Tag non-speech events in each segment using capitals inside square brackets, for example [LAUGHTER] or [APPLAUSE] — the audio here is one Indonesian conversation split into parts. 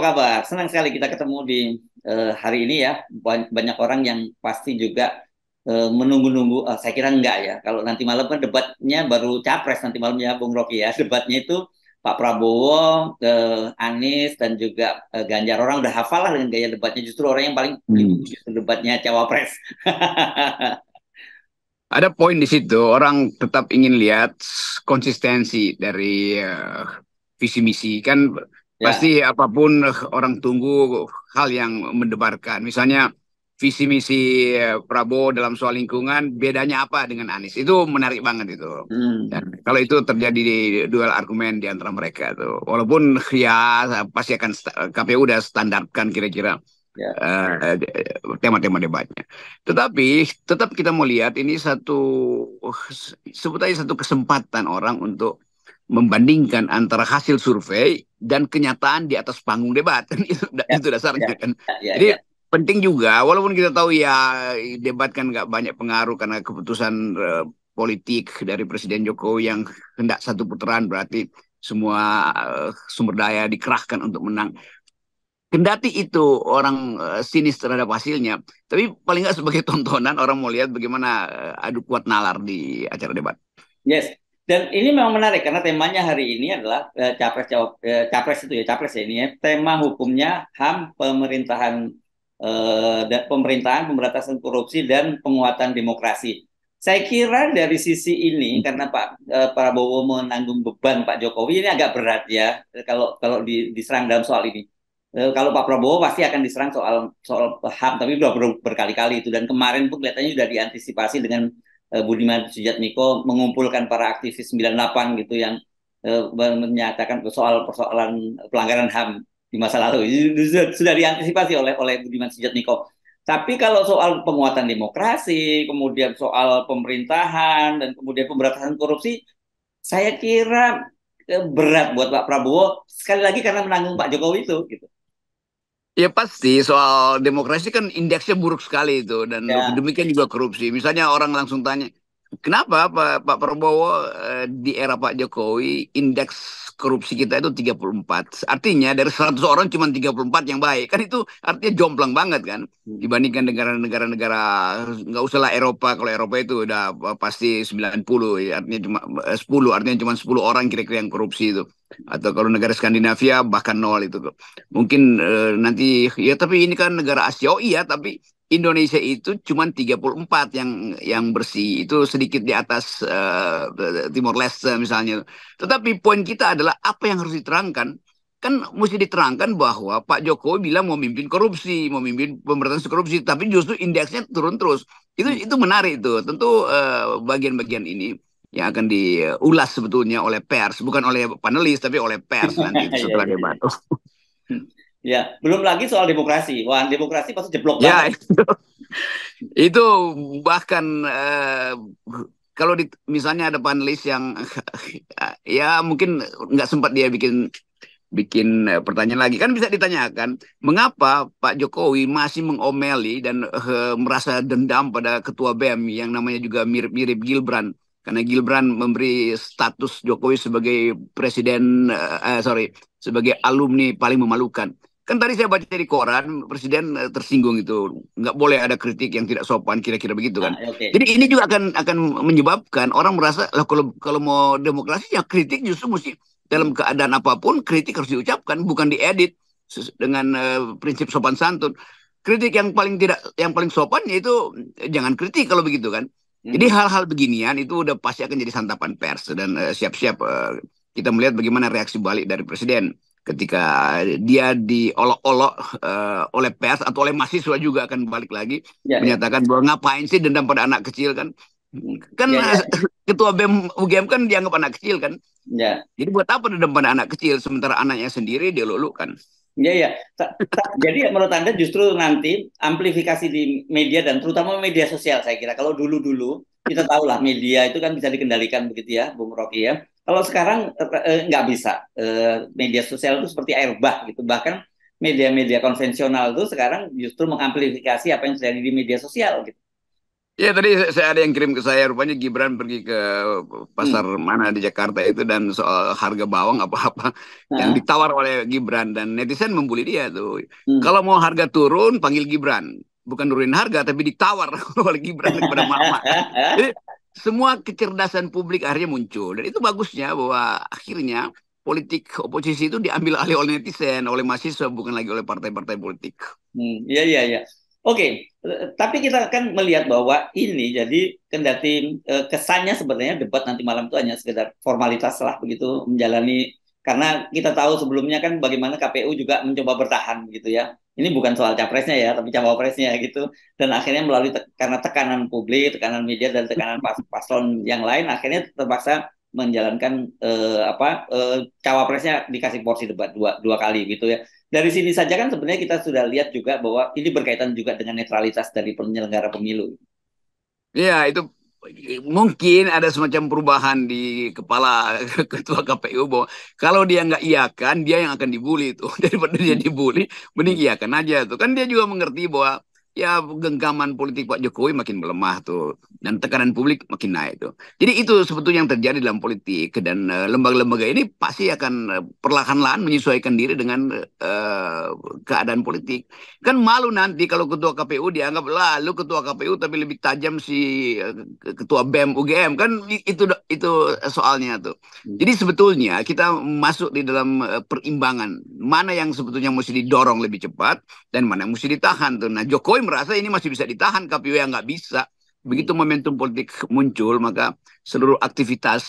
apa kabar? Senang sekali kita ketemu di uh, hari ini ya. Banyak orang yang pasti juga uh, menunggu-nunggu. Uh, saya kira enggak ya. Kalau nanti malam kan debatnya baru capres nanti malam ya, Bung Rocky ya. [LAUGHS] Debatnya itu Pak Prabowo, uh, Anies dan juga uh, Ganjar. Orang udah hafal lah dengan gaya debatnya. Justru orang yang paling hmm. debatnya cawapres. [LAUGHS] Ada poin di situ. Orang tetap ingin lihat konsistensi dari uh, visi misi kan Ya. Pasti apapun orang tunggu hal yang mendebarkan. Misalnya visi misi eh, Prabowo dalam soal lingkungan bedanya apa dengan Anies itu menarik banget itu hmm. dan kalau itu terjadi di duel argumen di antara mereka itu walaupun ya pasti akan KPU udah standarkan kira-kira yeah. Ya. uh, tema-tema debatnya tetapi tetap kita mau lihat ini satu eh, sebut aja satu kesempatan orang untuk membandingkan antara hasil survei dan kenyataan di atas panggung debat [LAUGHS] itu, ya, itu dasarnya ya, kan ya, ya, jadi ya. penting juga walaupun kita tahu ya debat kan nggak banyak pengaruh karena keputusan uh, politik dari Presiden Jokowi yang hendak satu putaran berarti semua uh, sumber daya dikerahkan untuk menang kendati itu orang uh, sinis terhadap hasilnya tapi paling nggak sebagai [LAUGHS] tontonan orang mau lihat bagaimana uh, adu kuat nalar di acara debat yes dan ini memang menarik karena temanya hari ini adalah eh, capres eh, capres itu ya capres ya ini ya tema hukumnya HAM pemerintahan eh, pemerintahan pemberantasan korupsi dan penguatan demokrasi. Saya kira dari sisi ini hmm. karena Pak eh, Prabowo menanggung beban Pak Jokowi ini agak berat ya kalau kalau di, diserang dalam soal ini. Eh, kalau Pak Prabowo pasti akan diserang soal soal HAM tapi sudah ber, berkali-kali itu dan kemarin pun kelihatannya sudah diantisipasi dengan uh, Budiman Sujatmiko mengumpulkan para aktivis 98 gitu yang uh, menyatakan soal persoalan pelanggaran HAM di masa lalu itu sudah, sudah diantisipasi oleh oleh Budiman Sujatmiko. Tapi kalau soal penguatan demokrasi, kemudian soal pemerintahan dan kemudian pemberantasan korupsi, saya kira eh, berat buat Pak Prabowo sekali lagi karena menanggung Pak Jokowi itu gitu. Ya pasti soal demokrasi kan indeksnya buruk sekali itu dan ya. demikian juga korupsi. Misalnya orang langsung tanya, kenapa Pak, Pak Prabowo eh, di era Pak Jokowi indeks korupsi kita itu 34. Artinya dari 100 orang cuma 34 yang baik. Kan itu artinya jomplang banget kan hmm. dibandingkan negara-negara negara nggak usah lah Eropa. Kalau Eropa itu udah eh, pasti 90 artinya cuma 10 eh, artinya cuma 10 orang kira-kira yang korupsi itu atau kalau negara Skandinavia bahkan nol itu mungkin eh, nanti ya tapi ini kan negara Asia oh iya tapi Indonesia itu cuma 34 yang yang bersih itu sedikit di atas uh, Timor Leste misalnya. Tetapi poin kita adalah apa yang harus diterangkan kan mesti diterangkan bahwa Pak Jokowi bilang mau mimpin korupsi, mau mimpin pemberantasan korupsi, tapi justru indeksnya turun terus. Itu hmm. itu menarik itu. Tentu eh, bagian-bagian uh, bagian -bagian ini yang akan diulas sebetulnya oleh pers, bukan oleh panelis tapi oleh pers [LAUGHS] nanti iya, setelah iya, iya. debat. [LAUGHS] ya, belum lagi soal demokrasi. Wah, demokrasi pasti jeblok ya, banget. Ya, itu, itu bahkan uh, kalau di, misalnya ada panelis yang [LAUGHS] ya mungkin nggak sempat dia bikin bikin eh, pertanyaan lagi kan bisa ditanyakan mengapa Pak Jokowi masih mengomeli dan uh, merasa dendam pada ketua BEM yang namanya juga mirip-mirip Gilbrand karena Gilbrand memberi status Jokowi sebagai presiden eh, eh, sorry sebagai alumni paling memalukan. Kan tadi saya baca di koran presiden eh, tersinggung itu nggak boleh ada kritik yang tidak sopan kira-kira begitu kan. Ah, okay. Jadi ini juga akan akan menyebabkan orang merasa lah kalau kalau mau demokrasi ya kritik justru mesti dalam keadaan apapun kritik harus diucapkan bukan diedit dengan uh, prinsip sopan santun. Kritik yang paling tidak yang paling sopan yaitu jangan kritik kalau begitu kan. Hmm. Jadi hal-hal beginian itu udah pasti akan jadi santapan pers dan eh, siap-siap uh, uh, kita melihat bagaimana reaksi balik dari presiden ketika dia diolok-olok uh, oleh pers atau oleh mahasiswa juga akan balik lagi ya, ya, menyatakan bahwa ngapain sih dendam pada anak kecil kan kan ya, ya. [LAUGHS] ketua BEM UGM kan dianggap anak kecil kan ya. jadi buat apa dendam pada anak kecil sementara anaknya sendiri dia kan? Iya iya. Jadi ya menurut Anda justru nanti amplifikasi di media dan terutama media sosial saya kira. Kalau dulu-dulu kita tahu lah media itu kan bisa dikendalikan begitu ya, Bung Rocky ya. Kalau sekarang eh, eh, nggak bisa. Eh, media sosial itu seperti air bah gitu. Bahkan media-media konvensional itu sekarang justru mengamplifikasi apa yang terjadi di media sosial gitu. Ya tadi saya ada yang kirim ke saya rupanya Gibran pergi ke pasar hmm. mana di Jakarta itu dan soal harga bawang apa-apa nah. yang ditawar oleh Gibran dan netizen membuli dia tuh. Hmm. Kalau mau harga turun panggil Gibran, bukan nurunin harga tapi ditawar [LAUGHS] oleh Gibran kepada mama. Jadi semua kecerdasan publik akhirnya muncul dan itu bagusnya bahwa akhirnya politik oposisi itu diambil alih oleh netizen, oleh mahasiswa bukan lagi oleh partai-partai politik. Iya hmm. iya iya. iya. Oke, okay. Eh, tapi kita kan melihat bahwa ini jadi kendati eh, kesannya sebenarnya debat nanti malam itu hanya sekedar formalitas lah begitu menjalani karena kita tahu sebelumnya kan bagaimana KPU juga mencoba bertahan gitu ya. Ini bukan soal capresnya ya, tapi cawapresnya gitu. Dan akhirnya melalui te karena tekanan publik, tekanan media dan tekanan pas [LAUGHS] paslon yang lain akhirnya terpaksa menjalankan eh, apa eh, cawapresnya dikasih porsi debat dua dua kali gitu ya dari sini saja kan sebenarnya kita sudah lihat juga bahwa ini berkaitan juga dengan netralitas dari penyelenggara pemilu. Iya, itu mungkin ada semacam perubahan di kepala [LAUGHS] ketua KPU bahwa kalau dia nggak iakan dia yang akan dibully itu [LAUGHS] daripada dia dibully mending iakan aja tuh kan dia juga mengerti bahwa ya genggaman politik Pak Jokowi makin melemah tuh dan tekanan publik makin naik tuh. Jadi itu sebetulnya yang terjadi dalam politik dan eh, lembaga-lembaga uh, ini pasti akan eh, perlahan-lahan menyesuaikan diri dengan uh, keadaan politik. Kan malu nanti kalau ketua KPU dianggap lalu ketua KPU tapi lebih tajam si uh, ketua BEM UGM kan itu itu soalnya tuh. Hmm. Jadi sebetulnya kita masuk di dalam uh, perimbangan mana yang sebetulnya mesti didorong lebih cepat dan mana yang mesti ditahan tuh. Nah Jokowi Jokowi merasa ini masih bisa ditahan, KPU yang nggak bisa. Begitu hmm. momentum politik muncul, maka seluruh aktivitas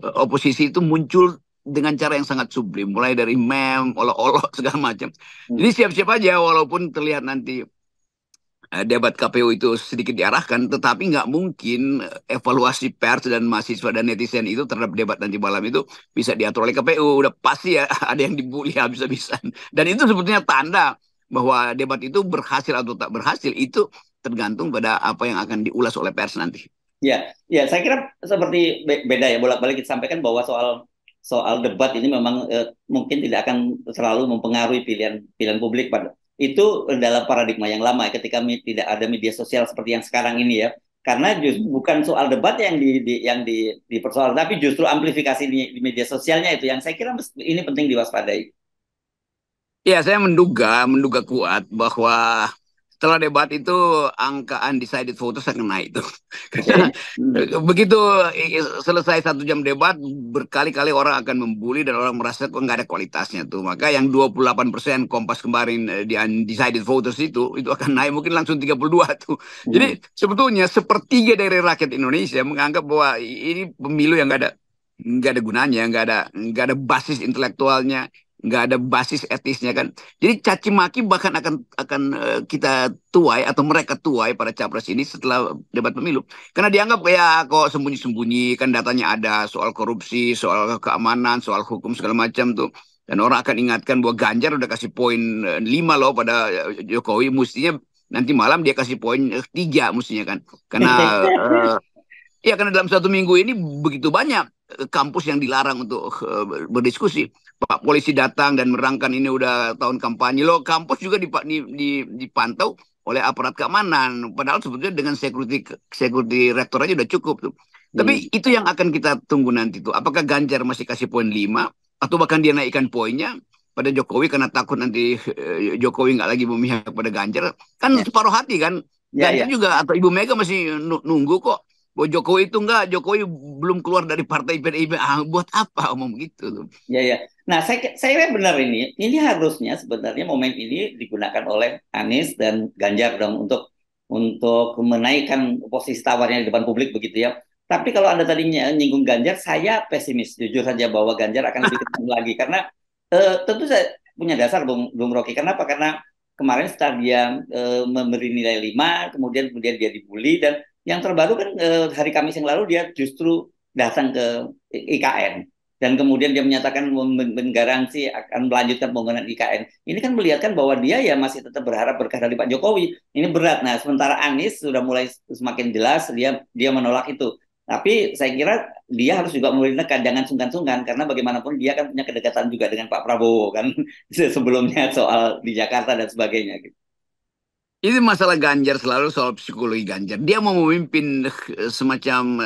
eh, oposisi itu muncul dengan cara yang sangat sublim, mulai dari mem, olok-olok [LAUGHS] segala macam. Hmm. Jadi siap-siap aja, walaupun terlihat nanti eh, debat KPU itu sedikit diarahkan, tetapi nggak mungkin eh, evaluasi pers dan mahasiswa dan netizen itu terhadap debat nanti malam itu bisa diatur oleh KPU. Udah pasti ya [LAUGHS] ada yang dibully habis-habisan. Dan itu sebetulnya tanda bahwa debat itu berhasil atau tak berhasil itu tergantung pada apa yang akan diulas oleh pers nanti. Ya, ya saya kira seperti beda ya bolak-balik kita sampaikan bahwa soal soal debat ini memang eh, mungkin tidak akan selalu mempengaruhi pilihan pilihan publik pada itu dalam paradigma yang lama ya, ketika tidak ada media sosial seperti yang sekarang ini ya karena justru bukan soal debat yang di, di yang di dipersoal tapi justru amplifikasi di, di media sosialnya itu yang saya kira ini penting diwaspadai. Ya, saya menduga, menduga kuat bahwa setelah debat itu angka undecided voters akan naik itu. Okay. [LAUGHS] begitu selesai satu jam debat berkali-kali orang akan membuli dan orang merasa kok nggak ada kualitasnya tuh. Maka yang 28 persen kompas kemarin eh, di undecided voters itu itu akan naik mungkin langsung 32 tuh. Jadi hmm. sebetulnya sepertiga dari rakyat Indonesia menganggap bahwa ini pemilu yang nggak ada nggak ada gunanya, nggak ada nggak ada basis intelektualnya, nggak ada basis etisnya kan. Jadi caci maki bahkan akan akan eh, kita tuai atau mereka tuai para capres ini setelah debat pemilu. Karena dianggap ya kok sembunyi-sembunyi kan datanya ada soal korupsi, soal keamanan, soal hukum segala macam tuh. Dan orang akan ingatkan bahwa Ganjar udah kasih poin eh, lima loh pada eh, Jokowi mestinya nanti malam dia kasih poin tiga mestinya kan. Karena uh, [LAUGHS] ya karena dalam satu minggu ini begitu banyak kampus yang dilarang untuk uh, berdiskusi. Pak polisi datang dan merangkan ini udah tahun kampanye. Loh, kampus juga dip, di, di, dipantau oleh aparat keamanan. Padahal sebetulnya dengan security security rektor aja udah cukup tuh. Hmm. Tapi itu yang akan kita tunggu nanti tuh. Apakah Ganjar masih kasih poin 5 atau bahkan dia naikkan poinnya pada Jokowi karena takut nanti uh, Jokowi nggak lagi memihak pada Ganjar. Kan ya. separuh hati kan. Ya, Ganjar ya. juga atau Ibu Mega masih nunggu kok bahwa Jokowi itu enggak, Jokowi belum keluar dari partai PDIP. Ah, buat apa omong gitu loh. Iya, ya. Nah, saya saya benar ini. Ini harusnya sebenarnya momen ini digunakan oleh Anies dan Ganjar dong untuk untuk menaikkan posisi tawarnya di depan publik begitu ya. Tapi kalau Anda tadi nyinggung Ganjar, saya pesimis jujur saja bahwa Ganjar akan lebih ketemu lagi karena eh, tentu saya punya dasar Bung Bung Rocky. Kenapa? Karena kemarin setelah dia e, memberi nilai 5, kemudian kemudian dia dibully dan yang terbaru kan eh, hari Kamis yang lalu dia justru datang ke IKN dan kemudian dia menyatakan menggaransi akan melanjutkan pembangunan IKN. Ini kan melihatkan bahwa dia ya masih tetap berharap berkah dari Pak Jokowi. Ini berat. Nah, sementara Anies sudah mulai semakin jelas dia dia menolak itu. Tapi saya kira dia harus juga mulai jangan sungkan-sungkan karena bagaimanapun dia kan punya kedekatan juga dengan Pak Prabowo kan [LAUGHS] sebelumnya soal di Jakarta dan sebagainya gitu. Ini masalah Ganjar selalu soal psikologi Ganjar. Dia mau memimpin eh, semacam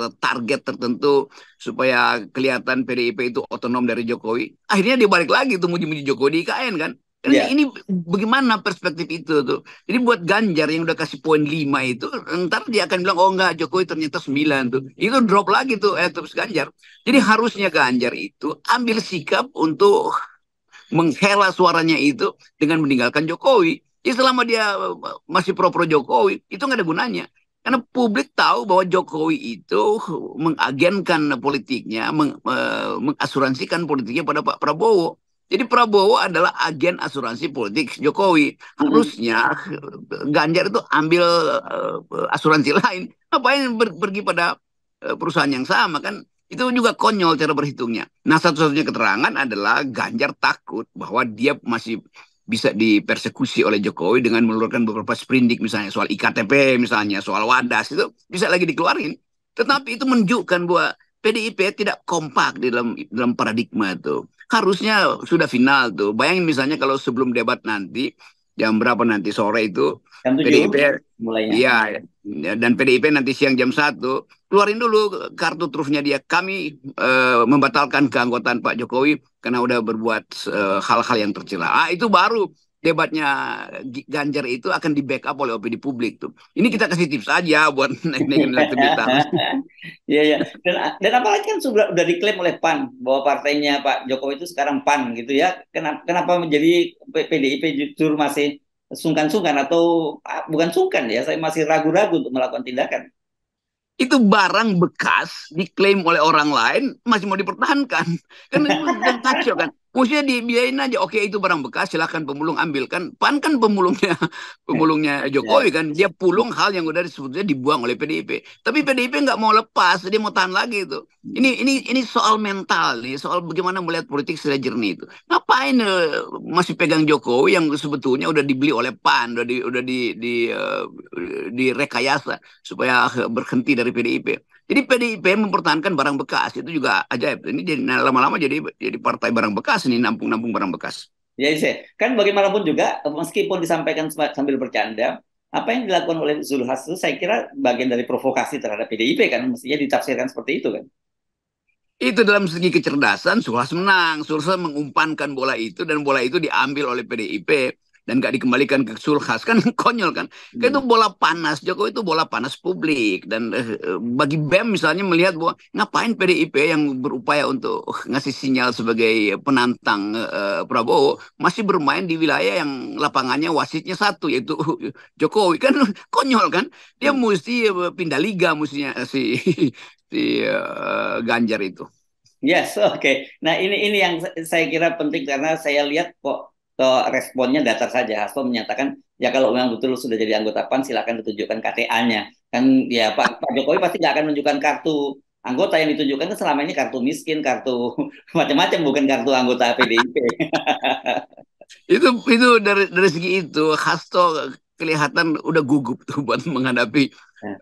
uh, target tertentu supaya kelihatan PDIP itu otonom dari Jokowi. Akhirnya dia balik lagi tuh muji-muji Jokowi di IKN kan. Ini, kan yeah. ini bagaimana perspektif itu tuh? Jadi buat Ganjar yang udah kasih poin 5 itu, ntar dia akan bilang oh enggak Jokowi ternyata 9 tuh. Itu drop lagi tuh eh terus Ganjar. Jadi harusnya Ganjar itu ambil sikap untuk menghela suaranya itu dengan meninggalkan Jokowi. Jadi selama dia masih pro-pro Jokowi, itu nggak ada gunanya. Karena publik tahu bahwa Jokowi itu mengagenkan politiknya, meng, e, mengasuransikan politiknya pada Pak Prabowo. Jadi Prabowo adalah agen asuransi politik Jokowi. Hmm. Harusnya Ganjar itu ambil uh, asuransi [LAUGHS] lain. Ngapain ber pergi pada uh, perusahaan yang sama kan? Itu juga konyol cara berhitungnya. Nah satu-satunya keterangan adalah Ganjar takut bahwa dia masih bisa dipersekusi oleh Jokowi dengan mengeluarkan beberapa sprindik misalnya soal IKTP misalnya soal wadas itu bisa lagi dikeluarin tetapi itu menunjukkan bahwa PDIP tidak kompak di dalam dalam paradigma itu harusnya sudah final tuh bayangin misalnya kalau sebelum debat nanti jam berapa nanti sore itu PDIP mulainya. ya dan PDIP nanti siang jam satu keluarin dulu kartu trufnya dia. Kami e, membatalkan keanggotaan Pak Jokowi karena udah berbuat eh, hal-hal e, yang tercela. Ah, itu baru debatnya Ganjar itu akan di backup oleh opini publik tuh. Ini kita kasih tips aja buat [LAUGHS] naik-naikin elektabilitas. [LAUGHS] Iya ya. Dan, dan apalagi kan sudah diklaim oleh PAN bahwa partainya Pak Jokowi itu sekarang PAN gitu ya. Kenapa, kenapa menjadi PDIP justru masih sungkan-sungkan atau ah, bukan sungkan ya? Saya masih ragu-ragu untuk melakukan tindakan itu barang bekas diklaim oleh orang lain masih mau dipertahankan kan [LAUGHS] itu kacau kan Maksudnya dibiayain aja. Oke itu barang bekas, silahkan pemulung ambilkan. Pan kan pemulungnya [LAUGHS] pemulungnya eh, Jokowi iya. kan. Dia pulung hal yang udah sebetulnya dibuang oleh PDIP. Tapi PDIP nggak mau lepas, dia mau tahan lagi itu. Ini ini ini soal mental nih, soal bagaimana melihat politik secara jernih itu. Ngapain uh, masih pegang Jokowi yang sebetulnya udah dibeli oleh Pan, udah di udah di di uh, direkayasa supaya berhenti dari PDIP. Jadi PDIP mempertahankan barang bekas itu juga ajaib. Ini nah, lama-lama jadi jadi partai barang bekas ini nampung-nampung barang bekas. Ya, yes, iya. Kan bagaimanapun juga, meskipun disampaikan sambil bercanda, apa yang dilakukan oleh Zulhas itu saya kira bagian dari provokasi terhadap PDIP kan, mestinya ditafsirkan seperti itu kan. Itu dalam segi kecerdasan Zulhas menang. Zulhas mengumpankan bola itu dan bola itu diambil oleh PDIP dan gak dikembalikan ke Sulhas kan [LAUGHS] konyol kan. Kan itu bola panas Jokowi itu bola panas publik dan eh, bagi BEM misalnya melihat bahwa ngapain PDIP yang berupaya untuk [LAUGHS] ngasih sinyal sebagai penantang eh, Prabowo masih bermain di wilayah yang lapangannya wasitnya satu yaitu [LAUGHS] Jokowi kan konyol kan. Dia hmm. mesti eh, pindah liga mestinya eh, si si uh, Ganjar itu. Yes, oke. Okay. Nah ini ini yang saya kira penting karena saya lihat kok responnya datar saja. Hasto menyatakan ya kalau memang betul sudah jadi anggota PAN silakan ditunjukkan KTA-nya. Kan ya Pak, Pak Jokowi pasti nggak akan menunjukkan kartu anggota yang ditunjukkan kan selama ini kartu miskin, kartu [LAUGHS] macam-macam bukan kartu anggota PDIP. [LAUGHS] itu itu dari dari segi itu Hasto kelihatan udah gugup tuh buat menghadapi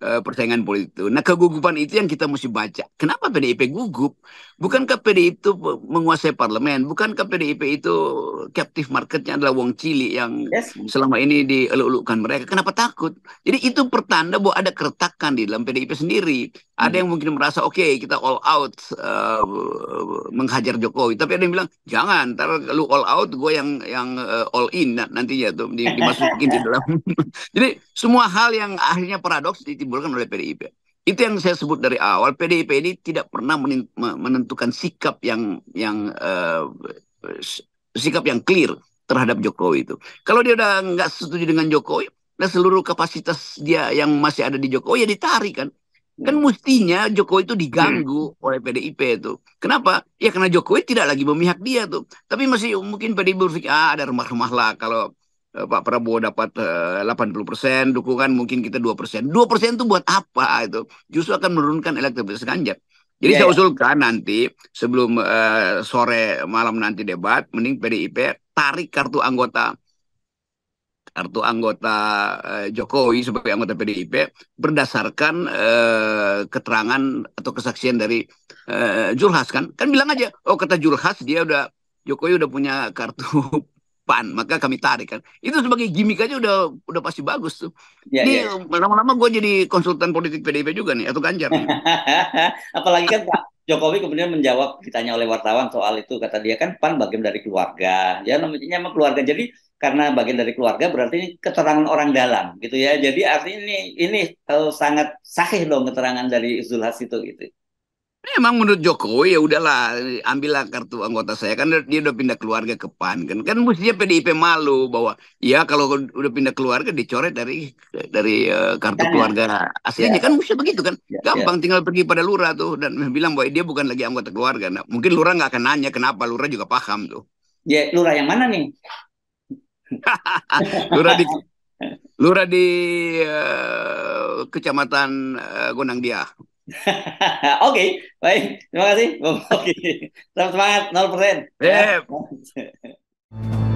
uh, persaingan politik itu. Nah kegugupan itu yang kita mesti baca. Kenapa PDIP gugup? Bukankah PDIP itu menguasai parlemen? Bukankah PDIP itu captive marketnya adalah wong cili yang yes. selama ini dielulukan mereka? Kenapa takut? Jadi itu pertanda bahwa ada keretakan di dalam PDIP sendiri. Hmm. Ada yang mungkin merasa oke okay, kita all out uh, menghajar Jokowi, tapi ada yang bilang jangan, ntar lu all out, gue yang yang uh, all in nantinya tuh [LAUGHS] dimasukin di dalam. [LAUGHS] Jadi semua hal yang akhirnya paradoks ditimbulkan oleh PDIP. Itu yang saya sebut dari awal. PDIP ini tidak pernah menentukan sikap yang yang uh, sikap yang clear terhadap Jokowi itu. Kalau dia udah nggak setuju dengan Jokowi, dan seluruh kapasitas dia yang masih ada di Jokowi ya ditarik kan. Kan ya. mestinya Jokowi itu diganggu hmm. oleh PDIP itu. Kenapa? Ya karena Jokowi tidak lagi memihak dia tuh. Tapi masih mungkin PDIP berpikir, ah ada rumah-rumah lah kalau Eh, Pak Prabowo dapat eh, uh, 80%, dukungan mungkin kita 2%. 2% itu buat apa itu? Justru akan menurunkan elektabilitas Ganjar. Jadi yeah, saya iya. usulkan yeah. nanti sebelum uh, sore malam nanti debat, mending PDIP tarik kartu anggota kartu anggota uh, Jokowi sebagai anggota PDIP berdasarkan uh, keterangan atau kesaksian dari uh, Julhas kan? Kan bilang aja, oh kata Julhas dia udah Jokowi udah punya kartu PAN, maka kami tarik kan. Itu sebagai gimmick aja udah udah pasti bagus tuh. Ya, ini ya. lama-lama gue jadi konsultan politik PDIP juga nih atau Ganjar. Nih. [LAUGHS] Apalagi kan Pak Jokowi kemudian menjawab ditanya oleh wartawan soal itu kata dia kan PAN bagian dari keluarga. Ya namanya emang keluarga. Jadi karena bagian dari keluarga berarti ini keterangan orang dalam gitu ya. Jadi artinya ini ini eh, sangat sahih dong keterangan dari Zulhas itu gitu. Emang menurut Jokowi ya udahlah ambillah kartu anggota saya kan dia udah pindah keluarga ke PAN kan kan mestinya PDIP malu bahwa ya kalau udah pindah keluarga dicoret dari dari uh, kartu nah. keluarga aslinya yeah. kan mesti begitu kan yeah, gampang yeah. tinggal pergi pada lurah tuh dan bilang bahwa dia bukan lagi anggota keluarga nah, mungkin lurah nggak akan nanya kenapa lurah juga paham tuh ya yeah, lurah yang mana nih [LAUGHS] lurah di lurah di uh, kecamatan uh, Gondang Dia [LAUGHS] Oke, okay, baik. Terima kasih, Bung Oki. Semangat, 0%. Yeah. [LAUGHS]